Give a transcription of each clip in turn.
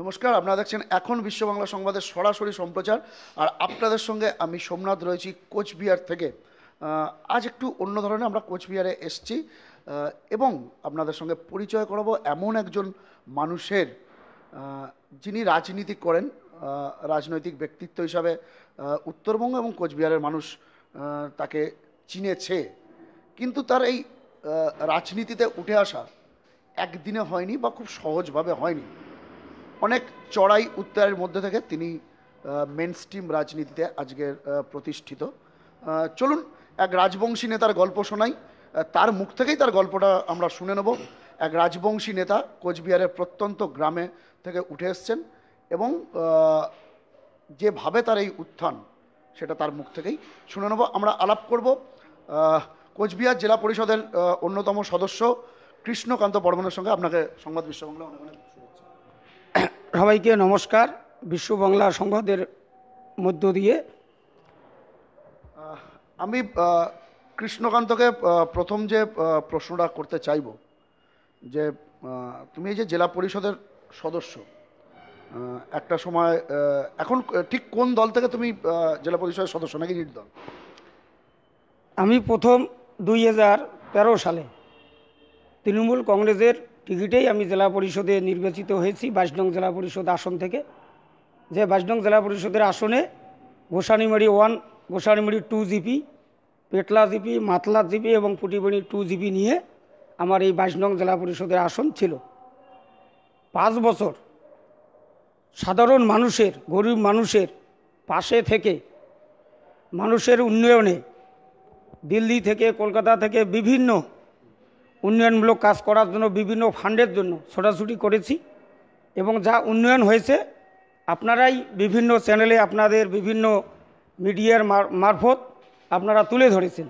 নমস্কার আপনারা দেখছেন এখন বিশ্ব বাংলা সংবাদের সরাসরি সম্প্রচার আর আপনাদের সঙ্গে আমি সোমনাথ রয়েছি কোচবিহার থেকে আজ একটু অন্য ধরনের আমরা কোচবিহারে এসছি এবং আপনাদের সঙ্গে পরিচয় করাবো এমন একজন মানুষের যিনি রাজনীতি করেন রাজনৈতিক ব্যক্তিত্ব হিসাবে উত্তরবঙ্গ এবং কোচবিহারের মানুষ তাকে চিনেছে কিন্তু তার এই রাজনীতিতে উঠে আসা একদিনে হয়নি বা খুব সহজভাবে হয়নি অনেক চড়াই উত্তরের মধ্যে থেকে তিনি মেন স্ট্রিম রাজনীতিতে আজকের প্রতিষ্ঠিত চলুন এক রাজবংশী নেতার গল্প শোনাই তার মুখ থেকেই তার গল্পটা আমরা শুনে নেব এক রাজবংশী নেতা কোচবিহারের প্রত্যন্ত গ্রামে থেকে উঠে এসছেন এবং যেভাবে তার এই উত্থান সেটা তার মুখ থেকেই শুনে নেব আমরা আলাপ করব কোচবিহার জেলা পরিষদের অন্যতম সদস্য কৃষ্ণকান্ত বর্মনের সঙ্গে আপনাকে সংবাদ বিশ্ববাংলা অনেক অনেক সবাইকে নমস্কার বিশ্ব বাংলা সংবাদের মধ্য দিয়ে আমি কৃষ্ণকান্তকে প্রথম যে প্রশ্নটা করতে চাইব যে তুমি এই যে জেলা পরিষদের সদস্য একটা সময় এখন ঠিক কোন দল থেকে তুমি জেলা পরিষদের সদস্য নাকি নির্দল আমি প্রথম দুই সালে তৃণমূল কংগ্রেসের টিকিটেই আমি জেলা পরিষদে নির্বাচিত হয়েছি বাইশডং জেলা পরিষদ আসন থেকে যে বাইশনং জেলা পরিষদের আসনে Gosanimari one Gosanimari two GP Petla GP Matla GP এবং পুটিবাড়ি টু জিপি নিয়ে আমার এই বাইশনং জেলা পরিষদের আসন ছিল পাঁচ বছর সাধারণ মানুষের গরিব মানুষের পাশে থেকে মানুষের উন্নয়নে দিল্লি থেকে কলকাতা থেকে বিভিন্ন উন্নয়নমূলক কাজ করার জন্য বিভিন্ন ফান্ডের জন্য ছোটাছুটি করেছি এবং যা উন্নয়ন হয়েছে আপনারাই বিভিন্ন চ্যানেলে আপনাদের বিভিন্ন মিডিয়ার মারফত আপনারা তুলে ধরেছেন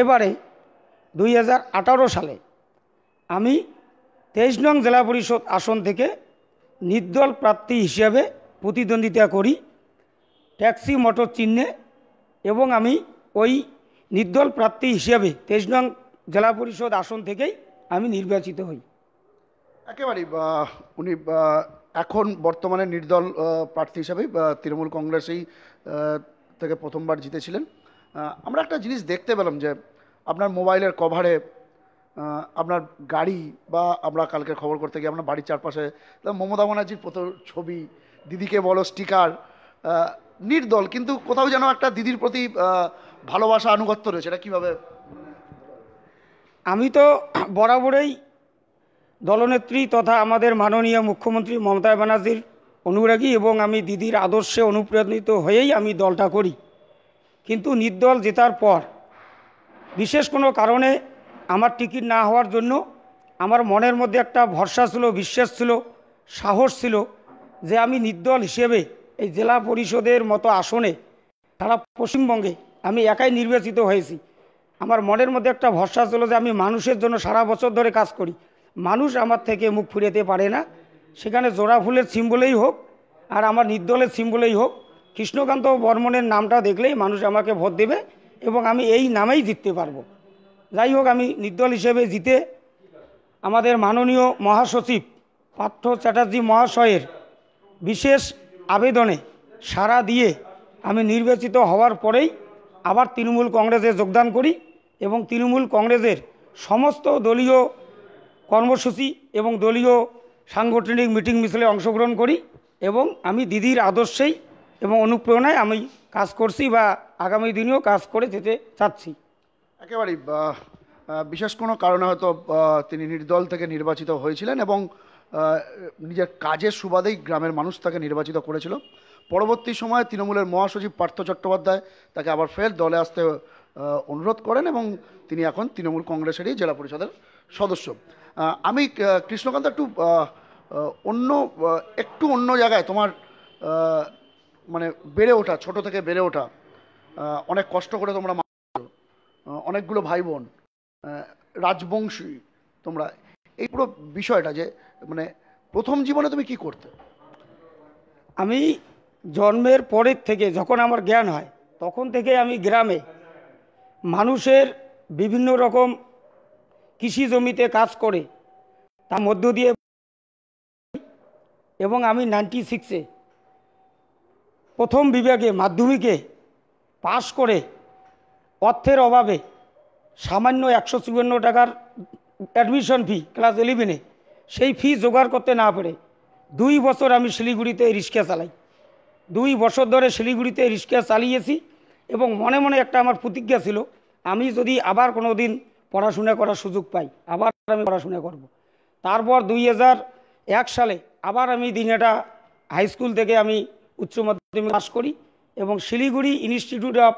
এবারে দুই সালে আমি তেইশ নং জেলা পরিষদ আসন থেকে নির্দল প্রার্থী হিসাবে প্রতিদ্বন্দ্বিতা করি ট্যাক্সি মোটর চিহ্নে এবং আমি ওই নির্দল প্রার্থী হিসাবে তেইশ নং জেলা পরিষদ আসন থেকেই আমি নির্বাচিত হই একেবারেই উনি এখন বর্তমানে নির্দল প্রার্থী হিসাবেই তৃণমূল কংগ্রেসেই থেকে প্রথমবার জিতেছিলেন আমরা একটা জিনিস দেখতে পেলাম যে আপনার মোবাইলের কভারে আপনার গাড়ি বা আমরা কালকে খবর করতে গিয়ে আপনার বাড়ির চারপাশে মমতা ব্যানার্জির প্রত ছবি দিদিকে বলো স্টিকার নির্দল কিন্তু কোথাও যেন একটা দিদির প্রতি ভালোবাসা আনুগত্য রয়েছে এটা কীভাবে আমি তো বরাবরই দলনেত্রী তথা আমাদের মাননীয় মুখ্যমন্ত্রী মমতা ব্যানার্জির অনুরাগী এবং আমি দিদির আদর্শে অনুপ্রাণিত হয়েই আমি দলটা করি কিন্তু নির্দল জেতার পর বিশেষ কোনো কারণে আমার টিকিট না হওয়ার জন্য আমার মনের মধ্যে একটা ভরসা ছিল বিশ্বাস ছিল সাহস ছিল যে আমি নির্দল হিসেবে এই জেলা পরিষদের মতো আসনে সারা পশ্চিমবঙ্গে আমি একাই নির্বাচিত হয়েছি আমার মনের মধ্যে একটা ভরসা ছিল যে আমি মানুষের জন্য সারা বছর ধরে কাজ করি মানুষ আমার থেকে মুখ ফিরেতে পারে না সেখানে জোড়া ফুলের সিম্বলেই হোক আর আমার নির্দলের সিম্বলেই হোক কৃষ্ণকান্ত বর্মনের নামটা দেখলেই মানুষ আমাকে ভোট দেবে এবং আমি এই নামেই জিততে পারবো যাই হোক আমি নির্দল হিসেবে জিতে আমাদের মাননীয় মহাসচিব পার্থ চ্যাটার্জি মহাশয়ের বিশেষ আবেদনে সাড়া দিয়ে আমি নির্বাচিত হওয়ার পরেই আবার তৃণমূল কংগ্রেসে যোগদান করি এবং তৃণমূল কংগ্রেসের সমস্ত দলীয় কর্মসূচি এবং দলীয় সাংগঠনিক মিটিং মিছিলে অংশগ্রহণ করি এবং আমি দিদির আদর্শেই এবং অনুপ্রেরণায় আমি কাজ করছি বা আগামী দিনেও কাজ করে যেতে চাচ্ছি একেবারেই বিশেষ কোনো কারণে হয়তো তিনি নির্দল থেকে নির্বাচিত হয়েছিলেন এবং নিজের কাজের সুবাদেই গ্রামের মানুষ তাকে নির্বাচিত করেছিল পরবর্তী সময়ে তৃণমূলের মহাসচিব পার্থ চট্টোপাধ্যায় তাকে আবার ফের দলে আসতে অনুরোধ করেন এবং তিনি এখন তৃণমূল কংগ্রেসেরই জেলা পরিষদের সদস্য আমি কৃষ্ণকান্ত একটু অন্য একটু অন্য জায়গায় তোমার মানে বেড়ে ওঠা ছোট থেকে বেড়ে ওঠা অনেক কষ্ট করে তোমরা অনেকগুলো ভাই বোন রাজবংশী তোমরা এই পুরো বিষয়টা যে মানে প্রথম জীবনে তুমি কি করতে আমি জন্মের পরের থেকে যখন আমার জ্ঞান হয় তখন থেকে আমি গ্রামে মানুষের বিভিন্ন রকম কৃষি জমিতে কাজ করে তার মধ্য দিয়ে এবং আমি নাইনটি সিক্সে প্রথম বিভাগে মাধ্যমিকে পাশ করে অর্থের অভাবে সামান্য একশো চুয়ান্ন টাকার অ্যাডমিশন ফি ক্লাস ইলেভেনে সেই ফি জোগাড় করতে না পেরে দুই বছর আমি শিলিগুড়িতে রিক্সা চালাই দুই বছর ধরে শিলিগুড়িতে রিক্সা চালিয়েছি এবং মনে মনে একটা আমার প্রতিজ্ঞা ছিল আমি যদি আবার কোনো দিন পড়াশোনা করার সুযোগ পাই আবার আমি পড়াশোনা করব। তারপর দুই এক সালে আবার আমি দিনেটা হাই স্কুল থেকে আমি উচ্চ মাধ্যমিক পাশ করি এবং Siliguri institute of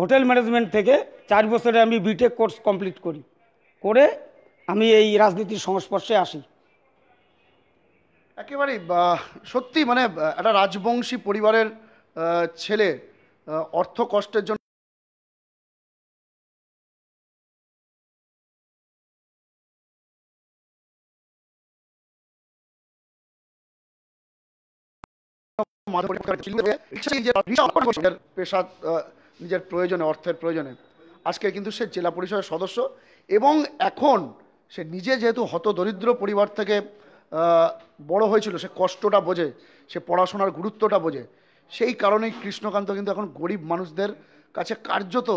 hotel management থেকে চার বছরে আমি বিটেক কোর্স কমপ্লিট করি করে আমি এই রাজনীতির সংস্পর্শে আসি একেবারেই সত্যি মানে একটা রাজবংশী পরিবারের ছেলে অর্থ কষ্টের জন্য পেশা নিজের প্রয়োজনে অর্থের প্রয়োজনে আজকে কিন্তু সে জেলা পরিষদের সদস্য এবং এখন সে নিজে যেহেতু হত দরিদ্র পরিবার থেকে বড় হয়েছিল সে কষ্টটা বোঝে সে পড়াশোনার গুরুত্বটা বোঝে সেই কারণেই কৃষ্ণকান্ত কিন্তু এখন গরিব মানুষদের কাছে কার্যত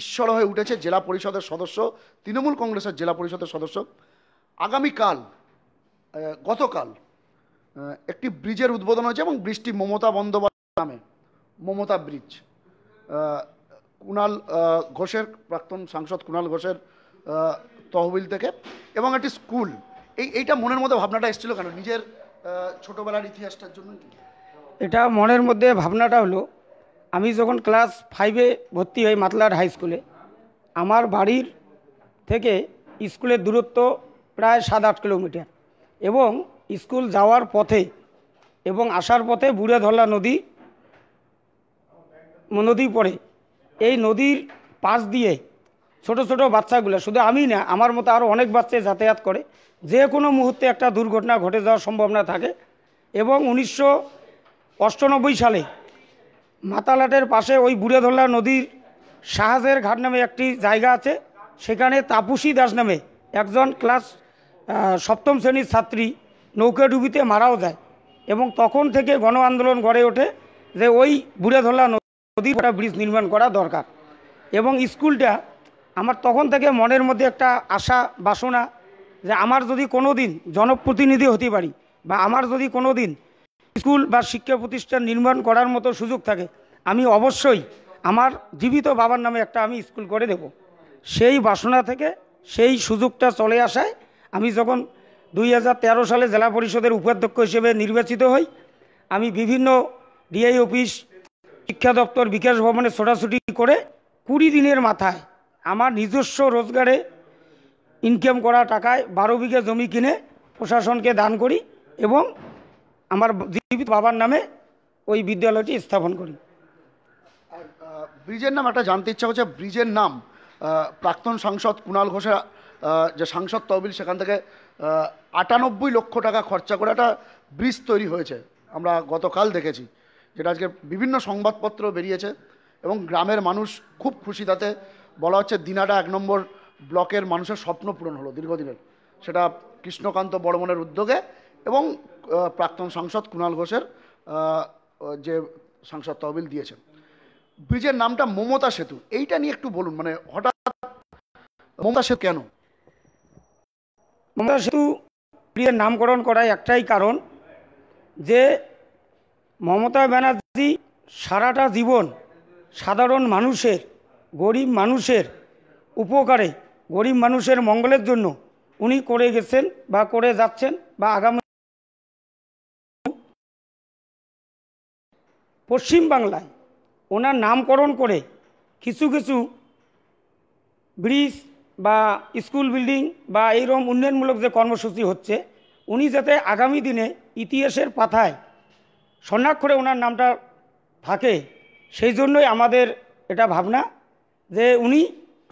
ঈশ্বর হয়ে উঠেছে জেলা পরিষদের সদস্য তৃণমূল কংগ্রেসের জেলা পরিষদের সদস্য আগামীকাল গতকাল একটি ব্রিজের উদ্বোধন হয়েছে এবং ব্রিজটি মমতা বন্দ্যোপাধ্যায় নামে মমতা ব্রিজ কুণাল ঘোষের প্রাক্তন সাংসদ কুণাল ঘোষের তহবিল থেকে এবং একটি স্কুল এই এইটা মনের মধ্যে ভাবনাটা এসেছিল কেন নিজের ছোটোবেলার ইতিহাসটার জন্য এটা মনের মধ্যে ভাবনাটা হলো আমি যখন ক্লাস ফাইভে ভর্তি হই মাতলার হাই স্কুলে আমার বাড়ির থেকে স্কুলের দূরত্ব প্রায় সাত আট কিলোমিটার এবং স্কুল যাওয়ার পথে এবং আসার পথে বুড়ে ধরলা নদী নদী পড়ে এই নদীর পাশ দিয়ে ছোট ছোট বাচ্চাগুলো শুধু আমি না আমার মতো আরও অনেক বাচ্চা যাতায়াত করে যে কোনো মুহূর্তে একটা দুর্ঘটনা ঘটে যাওয়ার সম্ভাবনা থাকে এবং উনিশশো অষ্টানব্বই সালে মাতালাটের পাশে ওই বুড়েধল্লা নদীর শাহাজের ঘাট নামে একটি জায়গা আছে সেখানে তাপসী দাস নামে একজন ক্লাস সপ্তম শ্রেণীর ছাত্রী নৌকাডুবিতে মারাও যায় এবং তখন থেকে গণ আন্দোলন গড়ে ওঠে যে ওই বুড়েধল্লা নদী একটা ব্রিজ নির্মাণ করা দরকার এবং স্কুলটা আমার তখন থেকে মনের মধ্যে একটা আশা বাসনা যে আমার যদি কোনো দিন জনপ্রতিনিধি হতে পারি বা আমার যদি কোনো দিন স্কুল বা শিক্ষা প্রতিষ্ঠান নির্মাণ করার মতো সুযোগ থাকে আমি অবশ্যই আমার জীবিত বাবার নামে একটা আমি স্কুল করে দেব সেই বাসনা থেকে সেই সুযোগটা চলে আসায় আমি যখন দুই সালে জেলা পরিষদের উপাধ্যক্ষ হিসেবে নির্বাচিত হই আমি বিভিন্ন ডিআই অফিস শিক্ষা দপ্তর বিকাশ ভবনে ছোটাছুটি করে কুড়ি দিনের মাথায় আমার নিজস্ব রোজগারে ইনকাম করা টাকায় বারো বিঘা জমি কিনে প্রশাসনকে দান করি এবং আমার জীবিত বাবার নামে ওই বিদ্যালয়টি স্থাপন করি ব্রিজের নাম একটা জানতে ইচ্ছা হচ্ছে ব্রিজের নাম প্রাক্তন সাংসদ কুণাল ঘোষের যে সাংসদ তহবিল সেখান থেকে আটানব্বই লক্ষ টাকা খরচা করে একটা ব্রিজ তৈরি হয়েছে আমরা গতকাল দেখেছি যেটা আজকে বিভিন্ন সংবাদপত্র বেরিয়েছে এবং গ্রামের মানুষ খুব খুশি তাতে বলা হচ্ছে দিনাটা এক নম্বর ব্লকের মানুষের স্বপ্ন পূরণ হলো দীর্ঘদিনের সেটা কৃষ্ণকান্ত বর্মনের উদ্যোগে এবং প্রাক্তন সাংসদ কুণাল ঘোষের যে সাংসদ তহবিল দিয়েছেন ব্রিজের নামটা মমতা সেতু এইটা নিয়ে একটু বলুন মানে হঠাৎ মমতা সেতু কেন মমতা সেতু ব্রিজের নামকরণ করায় একটাই কারণ যে মমতা ব্যানার্জি সারাটা জীবন সাধারণ মানুষের গরিব মানুষের উপকারে গরিব মানুষের মঙ্গলের জন্য উনি করে গেছেন বা করে যাচ্ছেন বা আগামী পশ্চিমবাংলায় ওনার নামকরণ করে কিছু কিছু ব্রিজ বা স্কুল বিল্ডিং বা এইরকম উন্নয়নমূলক যে কর্মসূচি হচ্ছে উনি যাতে আগামী দিনে ইতিহাসের পাথায় স্বর্ণাক্ষরে ওনার নামটা থাকে সেই জন্যই আমাদের এটা ভাবনা যে উনি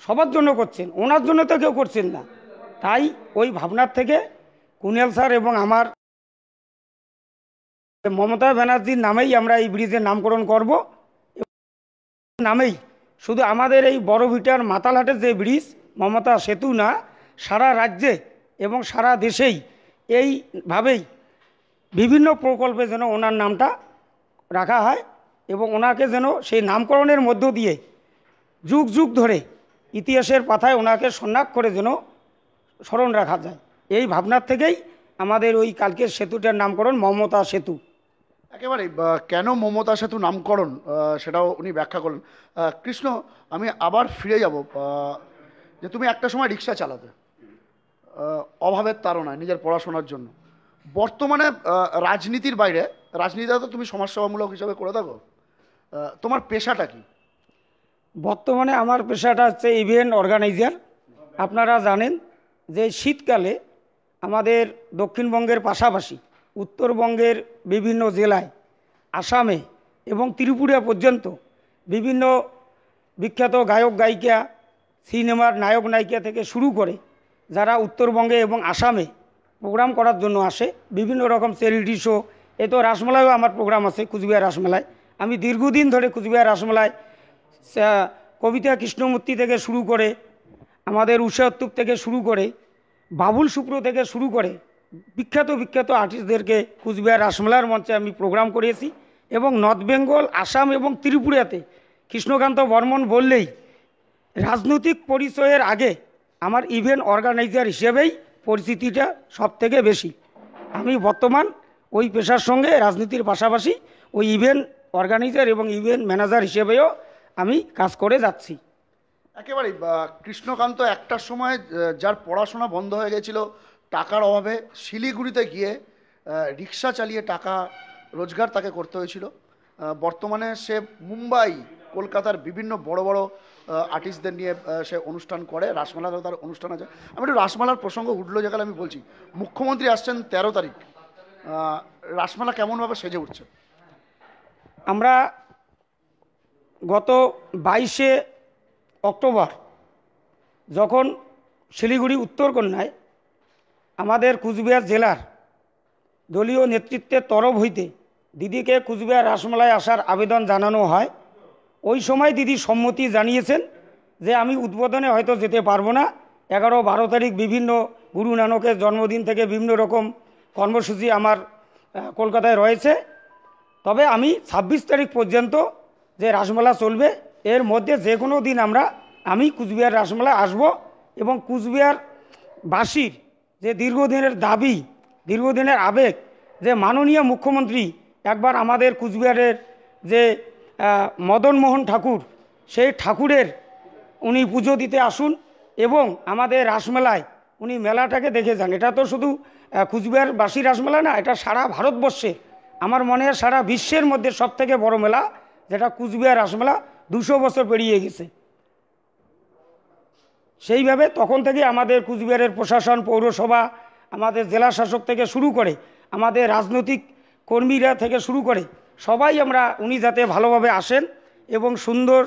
সবার জন্য করছেন ওনার জন্য তো কেউ করছেন না তাই ওই ভাবনার থেকে কুনিয়াল স্যার এবং আমার মমতা ব্যানার্জির নামেই আমরা এই ব্রিজের নামকরণ করব নামেই শুধু আমাদের এই ভিটার মাতালহাটের যে ব্রিজ মমতা সেতু না সারা রাজ্যে এবং সারা দেশেই এইভাবেই বিভিন্ন প্রকল্পে যেন ওনার নামটা রাখা হয় এবং ওনাকে যেন সেই নামকরণের মধ্য দিয়ে যুগ যুগ ধরে ইতিহাসের পাথায় ওনাকে সন্ন্যাক করে যেন স্মরণ রাখা যায় এই ভাবনার থেকেই আমাদের ওই কালকের সেতুটার নামকরণ মমতা সেতু একেবারে কেন মমতা সেতু নামকরণ সেটাও উনি ব্যাখ্যা করলেন কৃষ্ণ আমি আবার ফিরে যাব যে তুমি একটা সময় রিক্সা চালাতে অভাবের তারণায় নিজের পড়াশোনার জন্য বর্তমানে রাজনীতির বাইরে রাজনীতিটা তো তুমি সমাজসেবামূলক হিসাবে করে থাকো তোমার পেশাটা কি বর্তমানে আমার পেশাটা হচ্ছে ইভেন্ট অর্গানাইজার আপনারা জানেন যে শীতকালে আমাদের দক্ষিণবঙ্গের পাশাপাশি উত্তরবঙ্গের বিভিন্ন জেলায় আসামে এবং ত্রিপুরা পর্যন্ত বিভিন্ন বিখ্যাত গায়ক গায়িকা সিনেমার নায়ক নায়িকা থেকে শুরু করে যারা উত্তরবঙ্গে এবং আসামে প্রোগ্রাম করার জন্য আসে বিভিন্ন রকম চ্যারিটি শো এ তো রাসমেলায়ও আমার প্রোগ্রাম আছে কুচবিহার রাসমেলায় আমি দীর্ঘদিন ধরে কুচবিহার রাসমেলায় কবিতা কৃষ্ণমূর্তি থেকে শুরু করে আমাদের উষা থেকে শুরু করে বাবুল শুক্র থেকে শুরু করে বিখ্যাত বিখ্যাত আর্টিস্টদেরকে কুচবিহার রাসমেলার মঞ্চে আমি প্রোগ্রাম করিয়েছি এবং নর্থ বেঙ্গল আসাম এবং ত্রিপুরাতে কৃষ্ণকান্ত বর্মন বললেই রাজনৈতিক পরিচয়ের আগে আমার ইভেন্ট অর্গানাইজার হিসেবেই পরিচিতিটা সব থেকে বেশি আমি বর্তমান ওই পেশার সঙ্গে রাজনীতির পাশাপাশি ওই ইভেন্ট অর্গানাইজার এবং ইভেন্ট ম্যানেজার হিসেবেও আমি কাজ করে যাচ্ছি একেবারেই কৃষ্ণকান্ত একটার সময় যার পড়াশোনা বন্ধ হয়ে গেছিলো টাকার অভাবে শিলিগুড়িতে গিয়ে রিক্সা চালিয়ে টাকা রোজগার তাকে করতে হয়েছিল বর্তমানে সে মুম্বাই কলকাতার বিভিন্ন বড় বড় আর্টিস্টদের নিয়ে সে অনুষ্ঠান করে রাসমালারও তার অনুষ্ঠান আছে আমি একটু রাসমালার প্রসঙ্গ উঠলো যেখানে আমি বলছি মুখ্যমন্ত্রী আসছেন ১৩ তারিখ রাসমালা কেমনভাবে সেজে উঠছে আমরা গত বাইশে অক্টোবর যখন শিলিগুড়ি উত্তরকন্যায় আমাদের কুচবিহার জেলার দলীয় নেতৃত্বের তরফ হইতে দিদিকে কুচবিহার রাসমালায় আসার আবেদন জানানো হয় ওই সময় দিদি সম্মতি জানিয়েছেন যে আমি উদ্বোধনে হয়তো যেতে পারবো না এগারো বারো তারিখ বিভিন্ন গুরু নানকের জন্মদিন থেকে বিভিন্ন রকম কর্মসূচি আমার কলকাতায় রয়েছে তবে আমি ছাব্বিশ তারিখ পর্যন্ত যে রাসমেলা চলবে এর মধ্যে যে কোনো দিন আমরা আমি কুচবিহার রাসমেলায় আসব এবং কুচবিহার বাসীর যে দীর্ঘদিনের দাবি দীর্ঘদিনের আবেগ যে মাননীয় মুখ্যমন্ত্রী একবার আমাদের কুচবিহারের যে মদন মোহন ঠাকুর সেই ঠাকুরের উনি পুজো দিতে আসুন এবং আমাদের রাসমেলায় উনি মেলাটাকে দেখে যান এটা তো শুধু কুচবিহারবাসী রাসমেলা না এটা সারা ভারতবর্ষে আমার মনে হয় সারা বিশ্বের মধ্যে সবথেকে বড় মেলা যেটা কুচবিহার রাসমেলা দুশো বছর পেরিয়ে গেছে সেইভাবে তখন থেকে আমাদের কুচবিহারের প্রশাসন পৌরসভা আমাদের জেলা শাসক থেকে শুরু করে আমাদের রাজনৈতিক কর্মীরা থেকে শুরু করে সবাই আমরা উনি যাতে ভালোভাবে আসেন এবং সুন্দর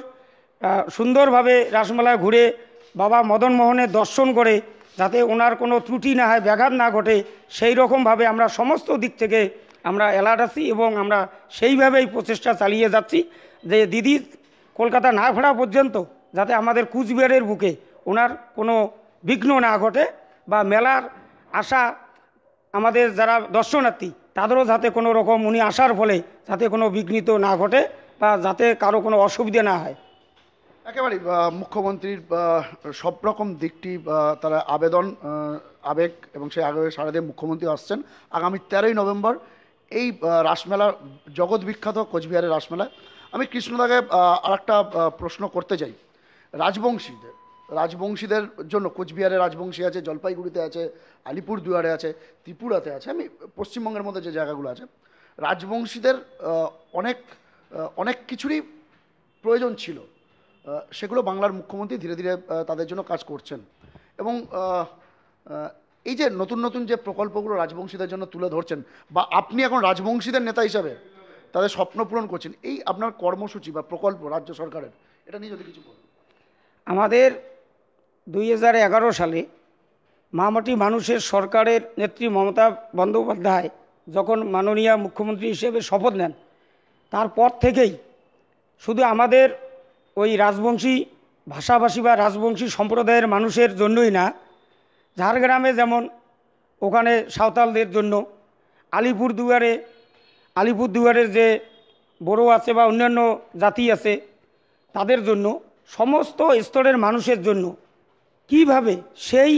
সুন্দরভাবে রাসমেলা ঘুরে বাবা মদন মোহনের দর্শন করে যাতে ওনার কোনো ত্রুটি না হয় ব্যাঘাত না ঘটে সেই রকমভাবে আমরা সমস্ত দিক থেকে আমরা অ্যালার্ট আছি এবং আমরা সেইভাবেই প্রচেষ্টা চালিয়ে যাচ্ছি যে দিদি কলকাতা না ফেরা পর্যন্ত যাতে আমাদের কুচবিহারের বুকে ওনার কোনো বিঘ্ন না ঘটে বা মেলার আশা আমাদের যারা দর্শনার্থী তাদেরও যাতে কোনো রকম উনি আসার ফলে যাতে কোনো বিঘ্নিত না ঘটে বা যাতে কারো কোনো অসুবিধে না হয় একেবারে মুখ্যমন্ত্রীর সব রকম দিকটি তারা আবেদন আবেগ এবং সেই আগে সারা দিয়ে মুখ্যমন্ত্রী আসছেন আগামী তেরোই নভেম্বর এই রাসমেলা জগৎ বিখ্যাত কোচবিহারের রাসমেলা আমি কৃষ্ণদাকে আর একটা প্রশ্ন করতে চাই রাজবংশীদের রাজবংশীদের জন্য কোচবিহারে রাজবংশী আছে জলপাইগুড়িতে আছে আলিপুর দুয়ারে আছে ত্রিপুরাতে আছে আমি পশ্চিমবঙ্গের মধ্যে যে জায়গাগুলো আছে রাজবংশীদের অনেক অনেক কিছুরই প্রয়োজন ছিল সেগুলো বাংলার মুখ্যমন্ত্রী ধীরে ধীরে তাদের জন্য কাজ করছেন এবং এই যে নতুন নতুন যে প্রকল্পগুলো রাজবংশীদের জন্য তুলে ধরছেন বা আপনি এখন রাজবংশীদের নেতা হিসাবে তাদের স্বপ্ন পূরণ করছেন এই আপনার কর্মসূচি বা প্রকল্প রাজ্য সরকারের এটা নিয়ে যদি কিছু বলুন আমাদের দুই সালে মামাটি মানুষের সরকারের নেত্রী মমতা বন্দ্যোপাধ্যায় যখন মাননীয় মুখ্যমন্ত্রী হিসেবে শপথ নেন তারপর থেকেই শুধু আমাদের ওই রাজবংশী ভাষাভাষী বা রাজবংশী সম্প্রদায়ের মানুষের জন্যই না ঝাড়গ্রামে যেমন ওখানে সাঁওতালদের জন্য আলিপুরদুয়ারে আলিপুরদুয়ারের যে বড়ো আছে বা অন্যান্য জাতি আছে তাদের জন্য সমস্ত স্তরের মানুষের জন্য কিভাবে সেই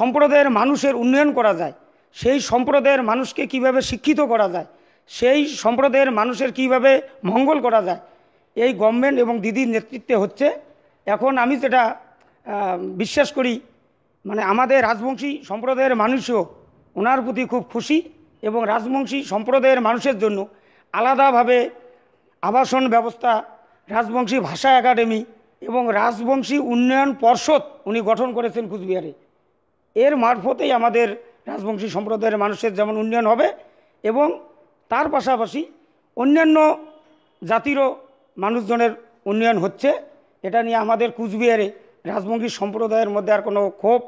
সম্প্রদায়ের মানুষের উন্নয়ন করা যায় সেই সম্প্রদায়ের মানুষকে কিভাবে শিক্ষিত করা যায় সেই সম্প্রদায়ের মানুষের কিভাবে মঙ্গল করা যায় এই গভর্নমেন্ট এবং দিদির নেতৃত্বে হচ্ছে এখন আমি যেটা বিশ্বাস করি মানে আমাদের রাজবংশী সম্প্রদায়ের মানুষও ওনার প্রতি খুব খুশি এবং রাজবংশী সম্প্রদায়ের মানুষের জন্য আলাদাভাবে আবাসন ব্যবস্থা রাজবংশী ভাষা একাডেমি এবং রাজবংশী উন্নয়ন পর্ষদ উনি গঠন করেছেন কুচবিহারে এর মারফতেই আমাদের রাজবংশী সম্প্রদায়ের মানুষের যেমন উন্নয়ন হবে এবং তার পাশাপাশি অন্যান্য জাতিরও মানুষজনের উন্নয়ন হচ্ছে এটা নিয়ে আমাদের কুচবিহারে রাজবংশী সম্প্রদায়ের মধ্যে আর কোনো ক্ষোভ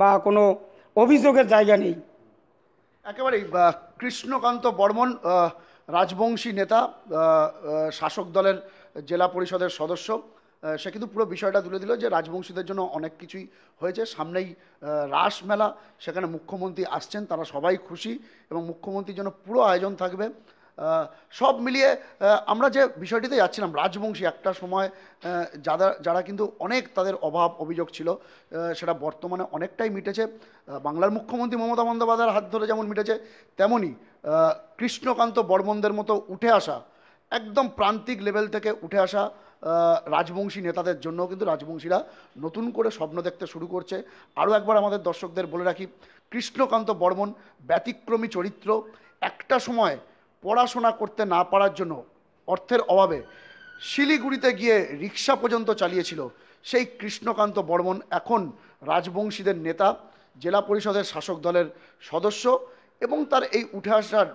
বা কোনো অভিযোগের জায়গা নেই একেবারেই কৃষ্ণকান্ত বর্মন রাজবংশী নেতা শাসক দলের জেলা পরিষদের সদস্য সে কিন্তু পুরো বিষয়টা তুলে দিল যে রাজবংশীদের জন্য অনেক কিছুই হয়েছে সামনেই রাসমেলা সেখানে মুখ্যমন্ত্রী আসছেন তারা সবাই খুশি এবং মুখ্যমন্ত্রীর জন্য পুরো আয়োজন থাকবে সব মিলিয়ে আমরা যে বিষয়টিতে যাচ্ছিলাম রাজবংশী একটা সময় যারা যারা কিন্তু অনেক তাদের অভাব অভিযোগ ছিল সেটা বর্তমানে অনেকটাই মিটেছে বাংলার মুখ্যমন্ত্রী মমতা বন্দ্যোপাধ্যায়ের হাত ধরে যেমন মিটেছে তেমনি কৃষ্ণকান্ত বর্মনদের মতো উঠে আসা একদম প্রান্তিক লেভেল থেকে উঠে আসা রাজবংশী নেতাদের জন্যও কিন্তু রাজবংশীরা নতুন করে স্বপ্ন দেখতে শুরু করছে আরও একবার আমাদের দর্শকদের বলে রাখি কৃষ্ণকান্ত বর্মন ব্যতিক্রমী চরিত্র একটা সময় পড়াশোনা করতে না পারার জন্য অর্থের অভাবে শিলিগুড়িতে গিয়ে রিক্সা পর্যন্ত চালিয়েছিল সেই কৃষ্ণকান্ত বর্মন এখন রাজবংশীদের নেতা জেলা পরিষদের শাসক দলের সদস্য এবং তার এই উঠে আসার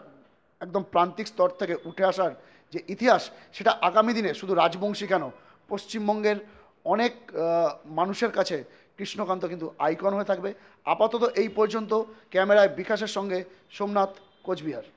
একদম প্রান্তিক স্তর থেকে উঠে আসার যে ইতিহাস সেটা আগামী দিনে শুধু রাজবংশী কেন পশ্চিমবঙ্গের অনেক মানুষের কাছে কৃষ্ণকান্ত কিন্তু আইকন হয়ে থাকবে আপাতত এই পর্যন্ত ক্যামেরায় বিকাশের সঙ্গে সোমনাথ কোচবিহার